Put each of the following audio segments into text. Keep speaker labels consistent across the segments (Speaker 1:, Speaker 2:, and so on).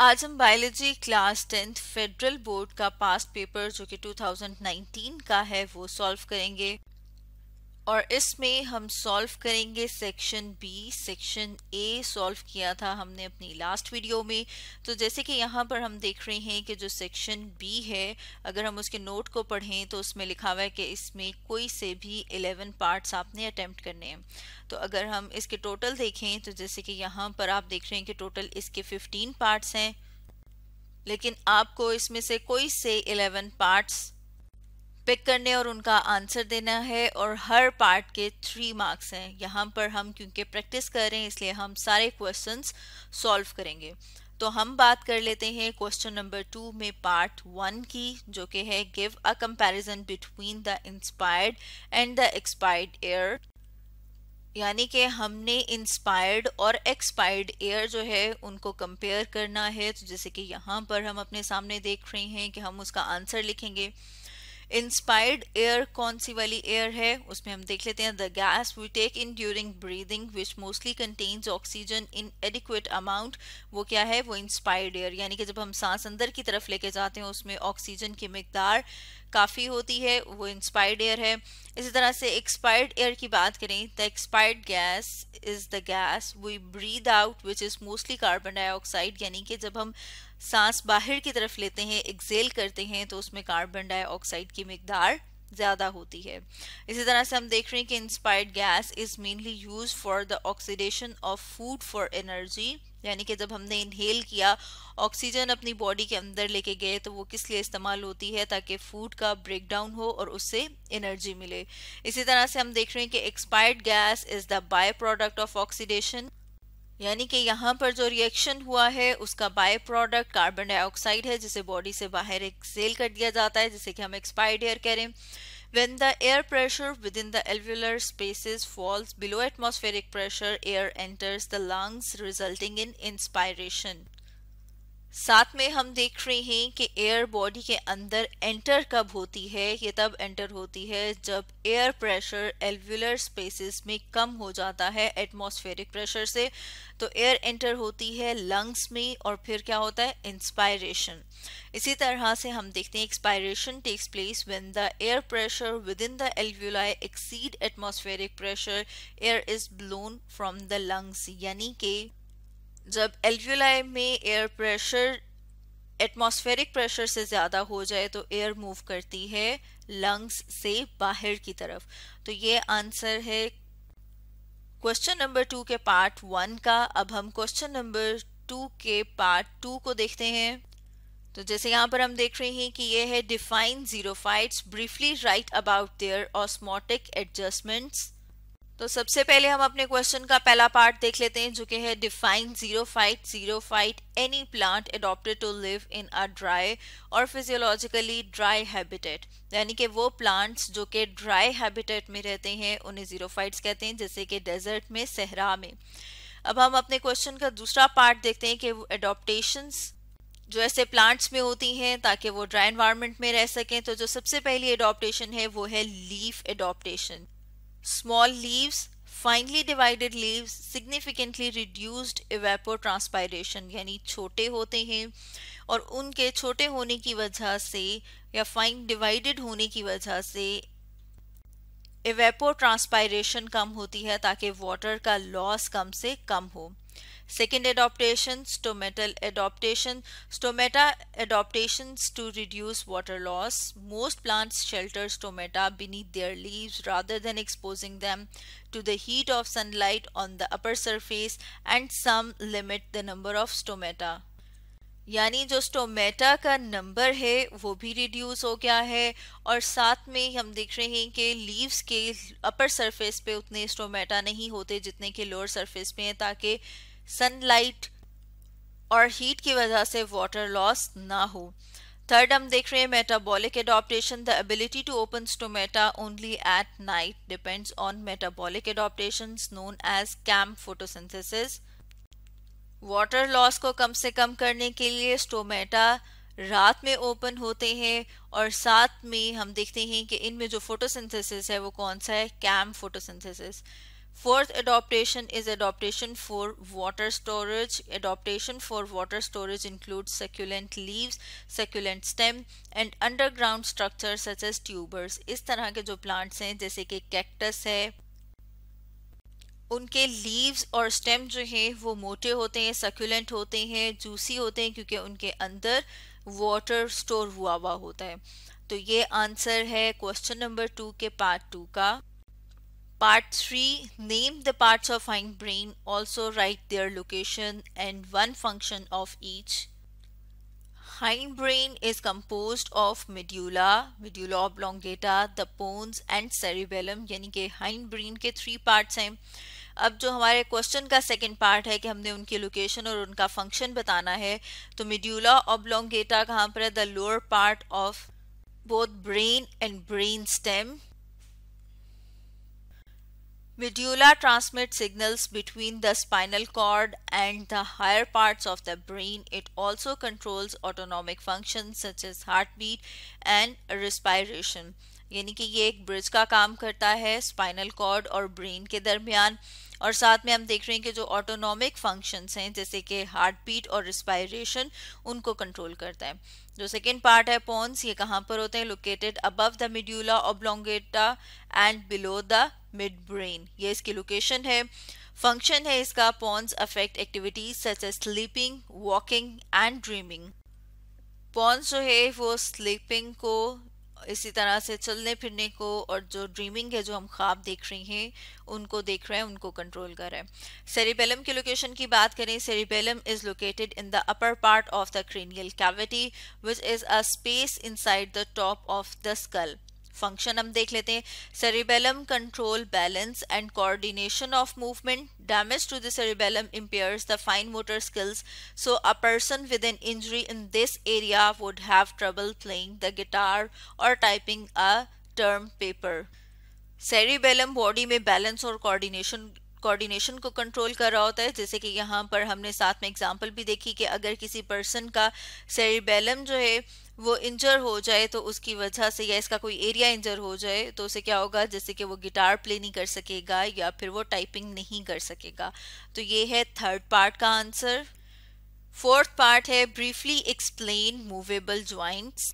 Speaker 1: आज हम biology class tenth federal board का पास्ट पेपर जो कि 2019 का है वो सॉल्व करेंगे और इसमें हम सॉल्व करेंगे section B section A solve किया था हमने अपनी लास्ट वीडियो में तो जैसे कि यहाँ पर हम देख रहे हैं कि जो सेक्शन बी है अगर हम उसके नोट को पढ़ें तो उसमें लिखा हुआ है कि इसमें कोई से भी एलेवन पार्ट्स आपने अटैम्प्ट करने हैं तो अगर हम इसके टोटल देखें तो जैसे कि यहाँ पर आप देख रहे हैं कि टोटल इसके फिफ्टीन पार्ट्स हैं लेकिन आपको इसमें से कोई से एलेवन पार्ट्स पिक करने और उनका आंसर देना है और हर पार्ट के थ्री मार्क्स हैं यहाँ पर हम क्योंकि प्रैक्टिस कर रहे हैं इसलिए हम सारे क्वेश्चंस सॉल्व करेंगे तो हम बात कर लेते हैं क्वेश्चन नंबर टू में पार्ट वन की जो कि है give a comparison between the inspired and the expired air यानी कि हमने इंस्पायर्ड और एक्सपायर्ड एयर जो है उनको कंपेयर करना है तो जैसे कि यहाँ पर हम अपने सामने देख रहे हैं कि हम उसका आंसर लिखेंगे इंस्पायर्ड एयर कौन सी वाली एयर है उसमें हम देख लेते हैं the gas we take in during breathing which mostly contains oxygen in adequate amount वो क्या है वो इंस्पायर्ड एयर यानी कि जब हम सांस अंदर की तरफ लेके जाते हैं उसमें ऑक्सीजन की मकदार काफ़ी होती है वो इंस्पायर्ड एयर है इसी तरह से एक्सपायर्ड एयर की बात करें the expired gas is the gas we breathe out which is mostly carbon dioxide यानी कि जब हम सांस बाहर की तरफ लेते हैं एक्सेल करते हैं तो उसमें कार्बन डाइऑक्साइड की मकदार ज़्यादा होती है इसी तरह से हम देख रहे हैं कि inspired gas is mainly use for the oxidation of food for energy यानी कि जब हमने इनहेल किया ऑक्सीजन अपनी बॉडी के अंदर लेके गए तो वो किस लिए इस्तेमाल होती है ताकि फूड का ब्रेकडाउन हो और उससे एनर्जी मिले इसी तरह से हम देख रहे हैं कि expired gas is the byproduct of oxidation यानी कि यहाँ पर जो रिएक्शन हुआ है उसका बाय प्रोडक्ट कार्बन डाइऑक्साइड है जिसे बॉडी से बाहर एक एक्सेल कर दिया जाता है जिसे कि हम एक्सपायर्ड एयर कह रहे हैं when the air pressure within the alveolar spaces falls below atmospheric pressure air enters the lungs resulting in inspiration साथ में हम देख रहे हैं कि एयर बॉडी के अंदर एंटर कब होती है ये तब एंटर होती है जब एयर प्रेशर एल्वुलर स्पेसेस में कम हो जाता है एटमॉस्फेरिक प्रेशर से तो एयर एंटर होती है लंग्स में और फिर क्या होता है इंस्पायरेशन इसी तरह से हम देखते हैं expiration takes place when the air pressure within the alveoli exceed atmospheric pressure air is blown from the lungs यानी कि जब एल्वियोलाई में एयर प्रेशर एटमॉस्फेरिक प्रेशर से ज़्यादा हो जाए तो एयर मूव करती है लंग्स से बाहर की तरफ तो ये आंसर है क्वेश्चन नंबर टू के पार्ट वन का अब हम क्वेश्चन नंबर टू के पार्ट टू को देखते हैं तो जैसे यहाँ पर हम देख रहे हैं कि ये है define xerophytes briefly write about their osmotic adjustments तो सबसे पहले हम अपने क्वेश्चन का पहला पार्ट देख लेते हैं जो कि है define xerophyte xerophyte any plant adapted to live in a dry और फिजियोलॉजिकली ड्राई हैबिटेट यानी कि वो प्लांट्स जो कि ड्राई हैबिटेट में रहते हैं उन्हें जीरो फाइट्स कहते हैं जैसे कि डेजर्ट में सहरा में अब हम अपने क्वेश्चन का दूसरा पार्ट देखते हैं कि एडोप्टेशंस जो ऐसे प्लांट्स में होती हैं ताकि वो ड्राई एनवायरनमेंट में रह सकें तो जो सबसे पहली एडोप्टेशन है वो है leaf adaptation small leaves finely divided leaves significantly reduced evapotranspiration यानी छोटे होते हैं और उनके छोटे होने की वजह से या fine divided होने की वजह से evapotranspiration ट्रांसपायरेशन कम होती है ताकि वाटर का लॉस कम से कम हो Second adaptation, stomatal adaptation. Stomata adaptations to reduce water loss. Most plants shelter stomata beneath their leaves rather than exposing them to the heat of sunlight on the upper surface and some limit the number of stomata. यानी जो stomata का number है वो भी reduce हो गया है और साथ में हम देख रहे हैं कि लीव्स के अपर सरफेस पे उतने स्टोमेटा नहीं होते जितने के लोअर सरफेस पे हैं ताकि सनलाइट और हीट की वजह से वाटर लॉस ना हो थर्ड हम देख रहे हैं metabolic adaptation the ability to open stomata only at night depends on metabolic adaptation known as कैम्प फोटोसिंथेसिस वाटर लॉस को कम से कम करने के लिए स्टोमेटा रात में ओपन होते हैं और साथ में हम देखते हैं कि इनमें जो फोटोसिंथेसिस है वो कौन सा है CAM photosynthesis Fourth adaptation is adaptation for water storage. Adaptation for water storage includes succulent leaves, succulent stem and underground structures such as tubers. इस तरह के जो plants हैं जैसे कि cactus है उनके लीव्स और स्टेम जो है वो मोटे होते हैं सकुलेंट होते हैं जूसी होते हैं क्योंकि उनके अंदर वाटर स्टोर हुआ हुआ होता है तो ये आंसर है क्वेश्चन नंबर टू के पार्ट टू का Part 3 Name the parts of hind brain also write their location and one function of each. hind brain is composed of medulla, medulla oblongata, the pons and cerebellum yani ke hind brain ke three parts hain अब जो हमारे question का second part है कि हमने उनकी location और उनका फंक्शन बताना है तो मिड्यूला ऑब्लोंगेटा कहाँ पर है the lower part of both brain and brain stem Medulla transmits signals between the spinal cord and the higher parts of the brain. It also controls autonomic functions such as heartbeat and respiration. यानी कि ये एक bridge का काम करता है spinal cord और brain के दरमियान और साथ में हम देख रहे हैं कि जो ऑटोनॉमिक फंक्शंस हैं जैसे कि हार्ट बीट और रिस्पायरेशन उनको कंट्रोल करता है जो सेकेंड पार्ट है पोन्स ये कहाँ पर होते हैं located above the medulla oblongata and below the mid brain ये इसकी लोकेशन है फंक्शन है इसका pons affect activities such as sleeping walking and dreaming pons जो है वो स्लीपिंग को इसी तरह से चलने फिरने को और जो ड्रीमिंग है जो हम ख्वाब देख रहे हैं उनको देख रहे हैं उनको कंट्रोल कर रहे हैं सेरिबेलम की लोकेशन की बात करें cerebellum is located in the upper part of the cranial cavity which is a space inside the top of the skull function हम देख लेते हैं cerebellum control balance and coordination of movement damage to the cerebellum impairs the fine motor skills so a person with an injury in this area would have trouble playing the guitar और typing a term paper cerebellum body में balance और coordination coordination को control कर रहा होता है जैसे कि यहाँ पर हमने साथ में एग्जांपल भी देखी कि अगर किसी पर्सन का सेरिबेलम जो है वो इंजर हो जाए तो उसकी वजह से या इसका कोई एरिया इंजर हो जाए तो उसे क्या होगा जैसे कि वो गिटार प्ले नहीं कर सकेगा या फिर वो टाइपिंग नहीं कर सकेगा तो ये है थर्ड पार्ट का आंसर फोर्थ पार्ट है ब्रीफली एक्सप्लेन मूवेबल ज्वाइंट्स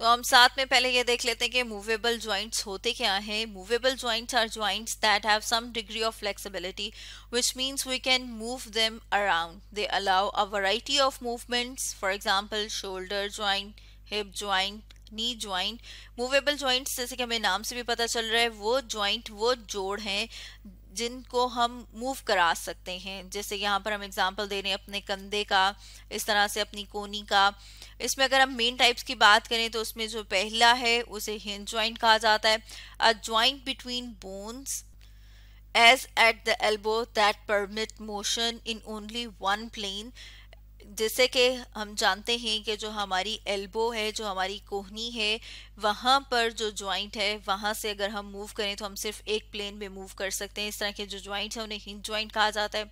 Speaker 1: तो हम साथ में पहले ये देख लेते हैं कि मूवेबल ज्वाइंट्स होते क्या हैं movable joints are joints that have some degree of flexibility which means we can move them around they allow a variety of movements for example shoulder joint hip joint knee joint movable joints जैसे कि हमें नाम से भी पता चल रहा है वो ज्वाइंट वो जोड़ हैं जिनको हम मूव करा सकते हैं जैसे यहाँ पर हम एग्जाम्पल दे रहे हैं अपने कंधे का इस तरह से अपनी कोनी का इसमें अगर हम मेन टाइप्स की बात करें तो उसमें जो पहला है उसे हिंज ज्वाइंट कहा जाता है a joint between bones as at the elbow that permits motion in only one plane जैसे कि हम जानते हैं कि जो हमारी एल्बो है जो हमारी कोहनी है वहाँ पर जो ज्वाइंट है वहाँ से अगर हम मूव करें तो हम सिर्फ एक प्लेन में मूव कर सकते हैं इस तरह के जो ज्वाइंट है उन्हें हिंज ज्वाइंट कहा जाता है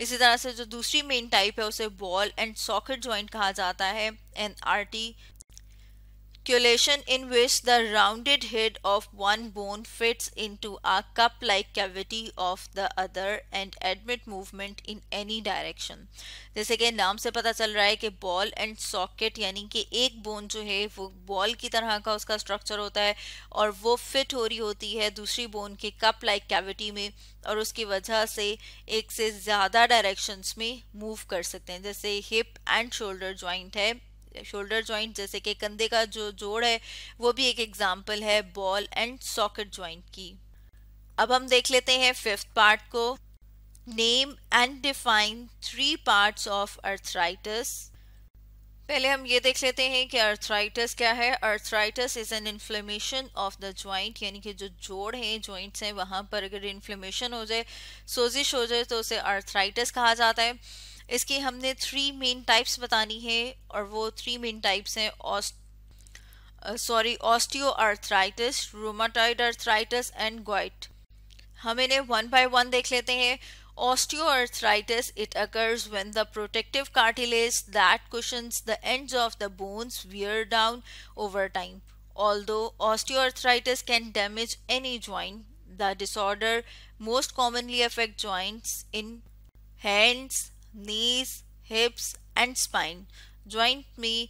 Speaker 1: इसी तरह से जो दूसरी मेन टाइप है उसे बॉल एंड सॉकेट ज्वाइंट कहा जाता है एंड आर टी articulation in which the rounded head of one bone fits into a cup-like cavity of the other and admit movement in any direction. जैसे कि नाम से पता चल रहा है कि बॉल एंड सॉकेट यानी कि एक बोन जो है वो बॉल की तरह का उसका स्ट्रक्चर होता है और वो फिट हो रही होती है दूसरी बोन के कप लाइक कैविटी में और उसकी वजह से एक से ज़्यादा डायरेक्शंस में मूव कर सकते हैं जैसे हिप एंड शोल्डर ज्वाइंट है शोल्डर जॉइंट जैसे कि कंधे का जो जोड़ है वो भी एक एग्जाम्पल है बॉल एंड सॉकेट जॉइंट की अब हम देख लेते हैं फिफ्थ पार्ट को name and define three parts of arthritis पहले हम ये देख लेते हैं कि अर्थराइटस क्या है arthritis is an inflammation of the joint यानी कि जो जोड़ हैं जॉइंट्स हैं वहाँ पर अगर इन्फ्लेमेशन हो जाए सोजिश हो जाए तो उसे अर्थराइटस कहा जाता है इसके हमने थ्री मेन टाइप्स बतानी है और वो थ्री मेन टाइप्स हैं sorry osteo arthritis rheumatoid arthritis and gout हम इन्हें वन बाय वन देख लेते हैं osteo arthritis it occurs when the protective cartilage that cushions the end of the bones wear down over time all although osteoarthritis can damage any joint the disorder most commonly affect joints in hands knees, hips and spine joint में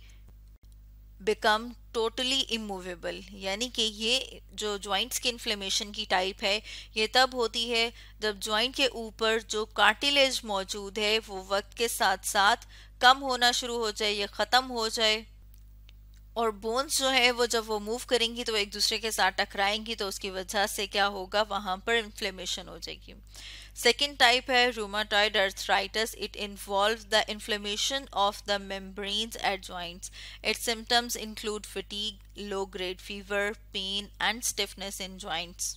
Speaker 1: become totally immovable यानी कि ये जो joints की inflammation की type है ये तब होती है जब जॉइंट के ऊपर जो कार्टिलेज मौजूद है वो वक्त के साथ साथ कम होना शुरू हो जाए या ख़त्म हो जाए और बोन्स जो है वो जब वो मूव करेंगी तो एक दूसरे के साथ टकराएंगी तो उसकी वजह से क्या होगा वहाँ पर इन्फ्लेमेशन हो जाएगी सेकेंड टाइप है rheumatoid arthritis it involve the inflammation of the membranes at joints its symptoms include fatigue low grade fever pain and stiffness in joints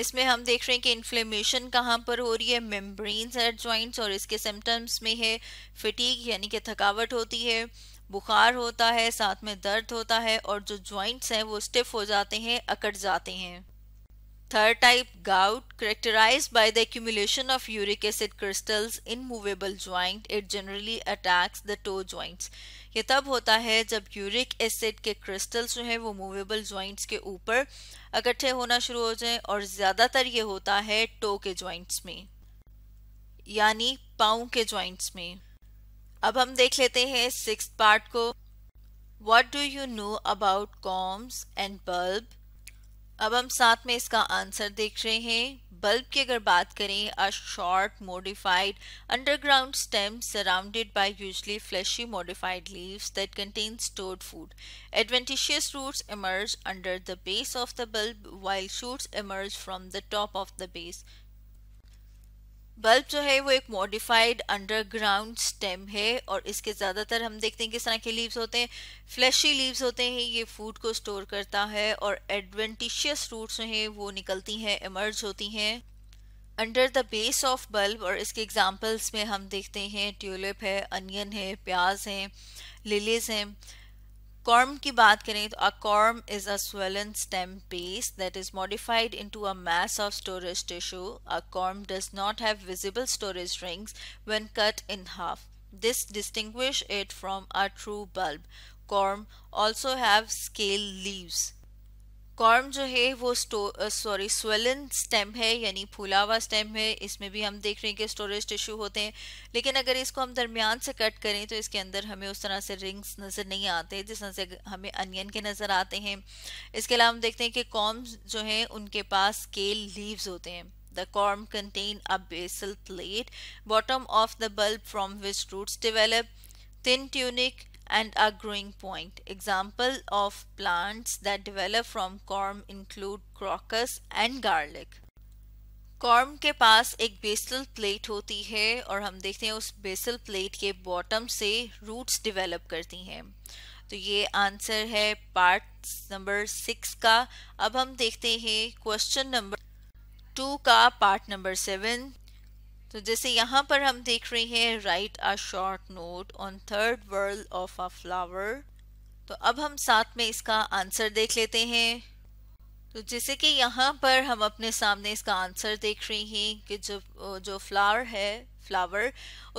Speaker 1: इसमें हम देख रहे हैं कि इन्फ्लेमेशन कहाँ पर हो रही है मेम्ब्रेन्स एट जॉइंट्स और इसके सिम्टम्स में है फिटीग यानी कि थकावट होती है बुखार होता है साथ में दर्द होता है और जो ज्वाइंट्स हैं वो स्टिफ हो जाते हैं अकड़ जाते हैं third type gout characterize by the accumulation of uric acid crystals in movable joint it generally attacks the toe joints ये तब होता है जब यूरिक एसिड के क्रिस्टल्स जो हैं वो मूवेबल ज्वाइंट्स के ऊपर इकट्ठे होना शुरू हो जाएं और ज़्यादातर ये होता है टो के ज्वाइंट्स में यानी पाँव के ज्वाइंट्स में अब हम देख लेते हैं सिक्स पार्ट को what do you know about corms and bulbs अब हम साथ में इसका आंसर देख रहे हैं बल्ब की अगर बात करें a short modified underground stem surrounded by usually fleshy modified leaves that contain stored food adventitious roots emerge under the base of the bulb while shoots emerge from the top of the base bulb जो है वो एक modified underground stem है और इसके ज़्यादातर हम देखते हैं किस तरह के लीव्स होते हैं फ्लैशी लीव्स होते हैं ये फूड को स्टोर करता है और एडवेंटिशियस रूट्स हैं वो निकलती हैं इमर्ज होती हैं under the base of bulb और इसके एग्जांपल्स में हम देखते हैं ट्यूलिप है अनियन है प्याज हैं लिलीज हैं Corm ki baat kare, a corm is a swollen stem base that is modified into a mass of storage tissue. A corm does not have visible storage rings when cut in half. This distinguish it from a true bulb. Corm also have scale leaves. Corm जो है वो sorry swollen stem है यानी फूला हुआ stem है इसमें भी हम देख रहे हैं कि स्टोरेज टिश्यू होते हैं लेकिन अगर इसको हम दरमियान से कट करें तो इसके अंदर हमें उस तरह से रिंग्स नज़र नहीं आते जिस तरह से हमें अनियन के नज़र आते हैं इसके अलावा हम देखते हैं कि कॉर्म जो हैं उनके पास केल लीव्स होते हैं the corm contain a basal plate bottom of the bulb from which roots develop thin tunic and a growing point. Example of plants that develop from corm include crocus and garlic. Corm के पास एक basal plate होती है और हम देखते हैं उस बेसल प्लेट के बॉटम से रूट्स डेवलप करती हैं तो ये आंसर है पार्ट नंबर सिक्स का अब हम देखते हैं क्वेश्चन नंबर टू का पार्ट नंबर सेवन तो जैसे यहाँ पर हम देख रहे हैं right a short note on third whorl of a flower तो अब हम साथ में इसका आंसर देख लेते हैं तो जैसे कि यहाँ पर हम अपने सामने इसका आंसर देख रहे हैं कि जो जो फ्लावर है फ्लावर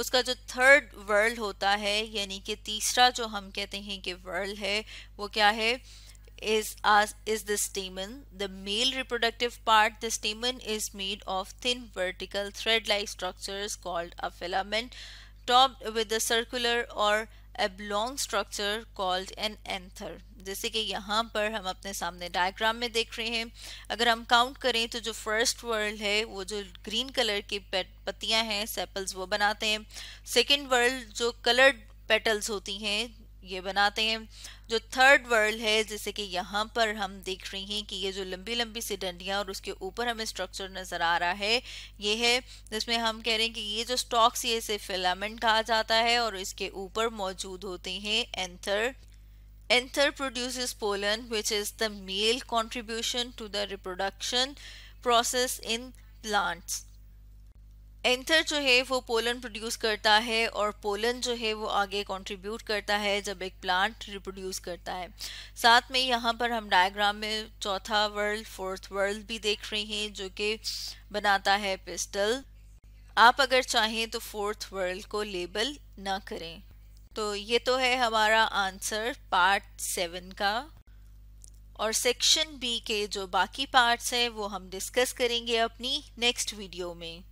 Speaker 1: उसका जो थर्ड वर्ल्ड होता है यानी कि तीसरा जो हम कहते हैं कि वर्ल्ड है वो क्या है is us is the stamen the male reproductive part the stamen is made of thin vertical thread like structures called a filament topped with a circular or oblong structure called an anther जैसे कि यहाँ पर हम अपने सामने diagram में देख रहे हैं अगर हम काउंट करें तो जो फर्स्ट वर्ल्ड है वो जो ग्रीन कलर की पत्तियाँ हैं सेपल्स वो बनाते हैं सेकेंड वर्ल्ड जो कलर्ड पेटल्स होती हैं ये बनाते हैं जो थर्ड वर्ल्ड है जैसे कि यहाँ पर हम देख रहे हैं कि ये जो लंबी लंबी सी डंडियाँ और उसके ऊपर हमें स्ट्रक्चर नज़र आ रहा है ये है जिसमें हम कह रहे हैं कि ये जो स्टॉक्स ये इसे फिलामेंट कहा जाता है और इसके ऊपर मौजूद होते हैं anther anther produce pollen which is the male contribution to the reproduction process in plants anther जो है वो पोलन प्रोड्यूस करता है और पोलन जो है वो आगे कंट्रीब्यूट करता है जब एक प्लांट रिप्रोड्यूस करता है साथ में यहाँ पर हम डायग्राम में चौथा वर्ल्ड फोर्थ वर्ल्ड भी देख रहे हैं जो कि बनाता है पिस्टल आप अगर चाहें तो फोर्थ वर्ल्ड को लेबल ना करें तो ये तो है हमारा आंसर पार्ट सेवन का और सेक्शन बी के जो बाकी पार्ट्स हैं वो हम डिस्कस करेंगे अपनी नेक्स्ट वीडियो में